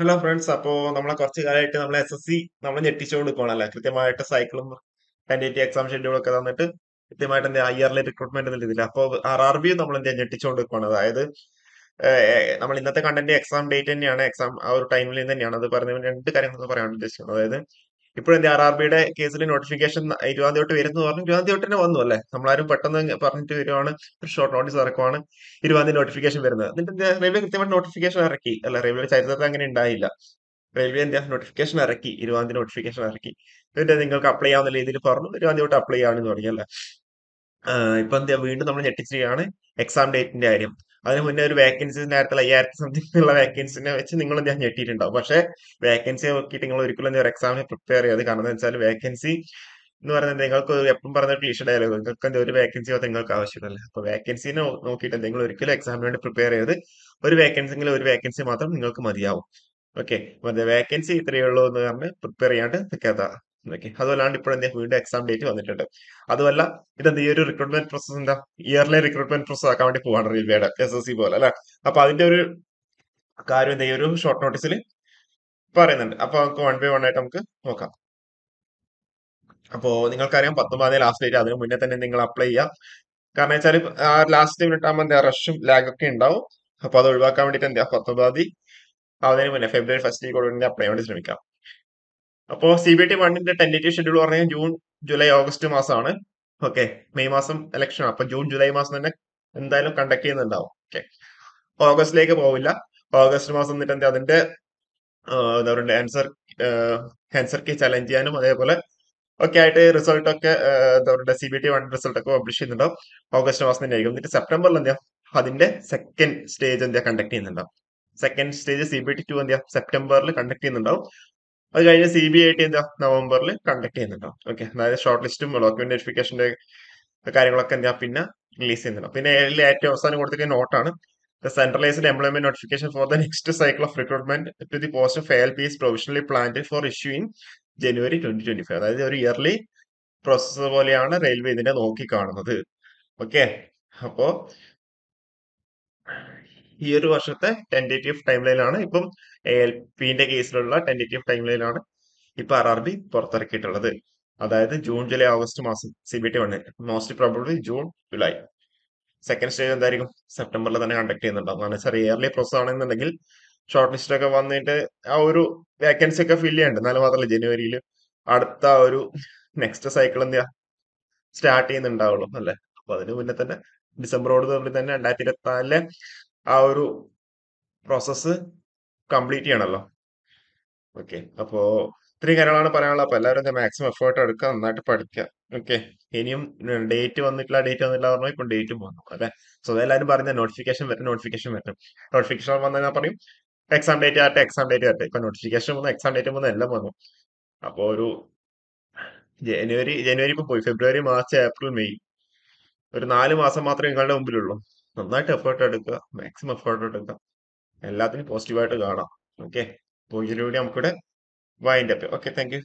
hello friends അപ്പോ നമ്മളെ കുറച്ച് കാലമായിട്ട് നമ്മളെ എസ് എസ് സി നമ്മൾ ഞെട്ടിച്ചുകൊണ്ട് പോകണല്ലേ കൃത്യമായിട്ട് സൈക്കിളും കാൻഡിഡേറ്റ് എക്സാം ഷെഡ്യൂൾ ഒക്കെ തന്നിട്ട് കൃത്യമായിട്ട് എന്താ ആറിലെ റിക്രൂട്ട്മെന്റ് എന്ന രീതിയിൽ അപ്പോ ആർ ആർ ബി നമ്മൾ എന്താ ഞെട്ടിച്ചുകൊണ്ട് അതായത് നമ്മൾ ഇന്നത്തെ കണ്ടന്റ് എക്സാം ഡേറ്റ് തന്നെയാണ് എക്സാം ആ ഒരു ടൈമിൽ തന്നെയാണ് അത് പറഞ്ഞ രണ്ട് കാര്യങ്ങൾ പറയാൻ ഉദ്ദേശിക്കുന്നത് അതായത് ഇപ്പോഴെന്താ ആർ ആർ ബിയുടെ കേസിൽ നോട്ടിഫിക്കേഷൻ ഇരുപതാം തീയതി തൊട്ട് വരുന്നു പറഞ്ഞു ഇരുപതാം തീയതി തൊട്ട് തന്നെ വന്നു അല്ലേ നമ്മളാരും പെട്ടെന്ന് പറഞ്ഞിട്ട് വരുവാണ് ഒരു ഷോർട്ട് നോട്ടീസ് ഇറക്കുവാണ് ഇരുപതാം തീയതി നോട്ടിഫിക്കേഷൻ വരുന്നത് എന്നിട്ട് റെയിൽവേ കൃത്യമായിട്ട് നോട്ടിഫിക്കേഷൻ ഇറക്കി അല്ല റെയിൽവേ ചരിത്രത്തിൽ അങ്ങനെ ഉണ്ടായില്ല റെയിൽവേ എന്താ നോട്ടിഫിക്കേഷൻ ഇറക്കി ഇരുപതാം തീയതി നോട്ടിഫിക്കേഷൻ ഇറക്കി എന്നിട്ട് നിങ്ങൾക്ക് അപ്ലൈ ആവുന്ന രീതിയിൽ പറഞ്ഞു ഇരുപതാം തീയതി തൊട്ട് അപ്ലൈ ചെയ്യാമെന്ന് തുടങ്ങി അല്ലേ ഇപ്പൊ എന്താ വീണ്ടും നമ്മൾ ഞെട്ടിച്ചിരിക്കുകയാണ് എക്സാം ഡേറ്റിന്റെ കാര്യം അതിന് മുന്നേ ഒരു വേക്കൻസി നേരത്തെ അയ്യായിരത്തി സംതിങ് ഉള്ള വേക്കൻസിനെ വെച്ച് നിങ്ങൾ ഞാൻ ഞെട്ടിയിട്ടുണ്ടാവും പക്ഷേ വേക്കൻസി നോക്കിയിട്ട് നിങ്ങൾ ഒരിക്കലും ഒരു എക്സാമിന് പ്രിപ്പയർ ചെയ്ത് കാരണം എന്ന് വെച്ചാൽ വേക്കൻസി എന്ന് പറയുന്നത് നിങ്ങൾക്ക് എപ്പം പറഞ്ഞ ടീഷർ ഡയലോഗ് നിങ്ങൾക്ക് എന്താ ഒരു വേക്കൻസി നിങ്ങൾക്ക് ആവശ്യമില്ല അപ്പോൾ വേക്കൻസിനെ നോക്കിയിട്ട് നിങ്ങൾ ഒരിക്കലും എക്സാമിന് വേണ്ടി പ്രിപ്പയർ ചെയ്ത് ഒരു എങ്കിലും ഒരു വേക്കൻസി മാത്രം നിങ്ങൾക്ക് മതിയാവും ഓക്കെ വേക്കൻസി ഇത്രയേ ഉള്ളൂ എന്ന് പറഞ്ഞ് പ്രിപ്പയർ ചെയ്യാണ്ട് നിൽക്കാത്ത ഓക്കെ അതുമല്ലാണ്ട് ഇപ്പോൾ എന്താ വീണ്ടും എക്സാം ഡേറ്റ് വന്നിട്ടുണ്ട് അതുമല്ല ഇതെന്താ ഈ ഒരു റിക്രൂട്ട്മെന്റ് പ്രോസസ് എന്താ ഇയർലി റിക്രൂട്ട്മെന്റ് പ്രോസസ് ആക്കാൻ വേണ്ടി പോവാണ് റെയിൽവേയുടെ എസ് എസ് സി പോലെ അല്ലെ അപ്പൊ അതിന്റെ ഒരു കാര്യം എന്താ ഈ ഒരു ഷോർട്ട് നോട്ടീസിൽ പറയുന്നുണ്ട് അപ്പൊ നമുക്ക് വൺ ബൈ വൺ ആയിട്ട് നമുക്ക് നോക്കാം അപ്പോ നിങ്ങൾക്കറിയാം പത്തൊമ്പതാം ലാസ്റ്റ് ഡേറ്റ് അതിന് മുന്നേ തന്നെ നിങ്ങൾ അപ്ലൈ ചെയ്യാം കാരണം വെച്ചാൽ ആ ലാസ്റ്റ് മിനിറ്റ് ആകുമ്പോൾ എന്താ റഷും ലാഗ് ഒക്കെ ഉണ്ടാവും അപ്പൊ അത് ഒഴിവാക്കാൻ വേണ്ടിയിട്ട് എന്താ പത്തൊമ്പതാം തീയതി അതിന് മുന്നേ ഫെബ്രുവരി ഫസ്റ്റ് കൂടെ അപ്ലൈ ചെയ്യാൻ വേണ്ടി ശ്രമിക്കാം അപ്പോ സി ബി ടി വണ്ണിന്റെ ടെൻറ്റേറ്റീവ് ഷെഡ്യൂൾ പറഞ്ഞാൽ ജൂൺ ജൂലൈ ഓഗസ്റ്റ് മാസമാണ് ഓക്കെ മെയ് മാസം ഇലക്ഷൻ അപ്പൊ ജൂൺ ജൂലൈ മാസം തന്നെ എന്തായാലും കണ്ടക്ട് ചെയ്യുന്നുണ്ടാവും ഓക്കെ ഓഗസ്റ്റിലേക്ക് പോവില്ല ഓഗസ്റ്റ് മാസം എന്നിട്ട് എന്താ അതിന്റെ എന്താ പറയുക ആൻസർ ആൻസർ കി ചലഞ്ച് ചെയ്യാനും അതേപോലെ ഒക്കെ ആയിട്ട് റിസൾട്ട് ഒക്കെ എന്താ പറയുക C B T one result ഒക്കെ പബ്ലിഷ് ചെയ്യുന്നുണ്ടാവും ഓഗസ്റ്റ് മാസം തന്നെ ആയിരിക്കും എന്നിട്ട് സെപ്റ്റംബറിൽ എന്താ അതിന്റെ സെക്കൻഡ് സ്റ്റേജ് എന്താ കണ്ടക്ട് ചെയ്യുന്നുണ്ടാവും second stage C B T two എന്താ സെപ്റ്റംബറിൽ കണ്ടക്ട് ചെയ്യുന്നുണ്ടാവും അത് കഴിഞ്ഞ് സി ബി ഐ ടി എന്താ നവംബറിൽ കണ്ടക്ട് ചെയ്യുന്നുണ്ടോ ഓക്കെ അതായത് ഷോർട്ട് ലിസ്റ്റും ഡോക്യുമെന്റ് വെരിഫിക്കേഷന്റെ കാര്യങ്ങളൊക്കെ എന്താ പിന്നെ റിലീസ് ചെയ്യുന്നുണ്ടോ പിന്നെ ഏഴിൽ ഏറ്റവും അവസാനം കൊടുത്തിരിക്കുന്ന നോട്ടാണ് the centralised employment notification for the next cycle of recruitment to the post of L P S provisionally planned for issue in January twenty twenty five അതായത് ഒരു ഇയർലി പ്രോസസ്സ് പോലെയാണ് റെയിൽവേ ഇതിനെ നോക്കി കാണുന്നത് ഓക്കെ അപ്പോ ഈ ഒരു വർഷത്തെ ടെൻറ്റേറ്റീവ് ടൈം ലൈനാണ് ഇപ്പം എ എൽ പിന്റെ കേസിലുള്ള ടെൻറ്റേറ്റീവ് ടൈം ലൈനാണ് ഇപ്പൊ ആർ ആർ ബി പുറത്തിറക്കിയിട്ടുള്ളത് അതായത് ജൂൺ ജൂലൈ ഓഗസ്റ്റ് മാസം സി ബി ടി വണ്ണിൽ most probably June July second stage എന്തായിരിക്കും സെപ്റ്റംബറിൽ തന്നെ കണ്ടക്ട് ചെയ്യുന്നുണ്ടാവും കാരണം വെച്ചാൽ ഇയർലി പ്രോസസ് ആണെന്നുണ്ടെങ്കിൽ ഷോർട്ട് ലിസ്റ്റ് ഒക്കെ വന്നിട്ട് ആ ഒരു വേക്കൻസി ഒക്കെ ഫില്ല് ചെയ്യണ്ട് എന്നാലും മാത്രമല്ല ജനുവരിയിൽ അടുത്ത ഒരു നെക്സ്റ്റ് സൈക്കിൾ എന്താ സ്റ്റാർട്ട് ചെയ്യുന്നുണ്ടാവുള്ളൂ അല്ലേ അപ്പൊ അതിന് മുന്നേ തന്നെ ഡിസംബറോട് തമ്മിൽ തന്നെ രണ്ടായിരത്തി ഇരുപത്തി നാലിലെ ആ ഒരു പ്രോസസ്സ് കംപ്ലീറ്റ് ചെയ്യണല്ലോ ഓക്കെ അപ്പോ ഇത്രയും കാര്യങ്ങളാണ് പറയാനുള്ളത് അപ്പൊ എല്ലാവരും മാക്സിമം എഫേർട്ട് എടുക്കുക നന്നായിട്ട് പഠിക്കുക ഓക്കെ ഇനിയും ഡേറ്റ് വന്നിട്ടില്ല ഡേറ്റ് വന്നില്ല പറഞ്ഞു ഇപ്പം ഡേറ്റ് വന്നു അല്ലെ സോ എല്ലാവരും പറഞ്ഞ നോട്ടിഫിക്കേഷൻ വരും നോട്ടിഫിക്കേഷൻ വരും നോട്ടിഫിക്കേഷൻ വന്നാൽ ഞാൻ പറയും എക്സാം ഡേറ്റ് ആട്ടെ എക്സാം ഡേറ്റ് ആട്ടെ ഇപ്പൊ നോട്ടിഫിക്കേഷൻ വന്നു എക്സാം ഡേറ്റ് വന്നു എല്ലാം വന്നു അപ്പോൾ ഒരു ജനുവരി ജനുവരി ഇപ്പൊ പോയി ഫെബ്രുവരി മാർച്ച് ഏപ്രിൽ മെയ് ഒരു നാല് മാസം മാത്രമേ നിങ്ങളുടെ മുമ്പിലുള്ളൂ നന്നായിട്ട് എഫേർട്ട് എടുക്കുക മാക്സിമം എഫേർട്ട് എടുക്കുക എല്ലാത്തിനും പോസിറ്റീവായിട്ട് കാണാം ഓക്കെ അപ്പോൾ ഇതിലൂടെ നമുക്കിവിടെ വൈൻഡപ്പ് ഓക്കെ താങ്ക് യു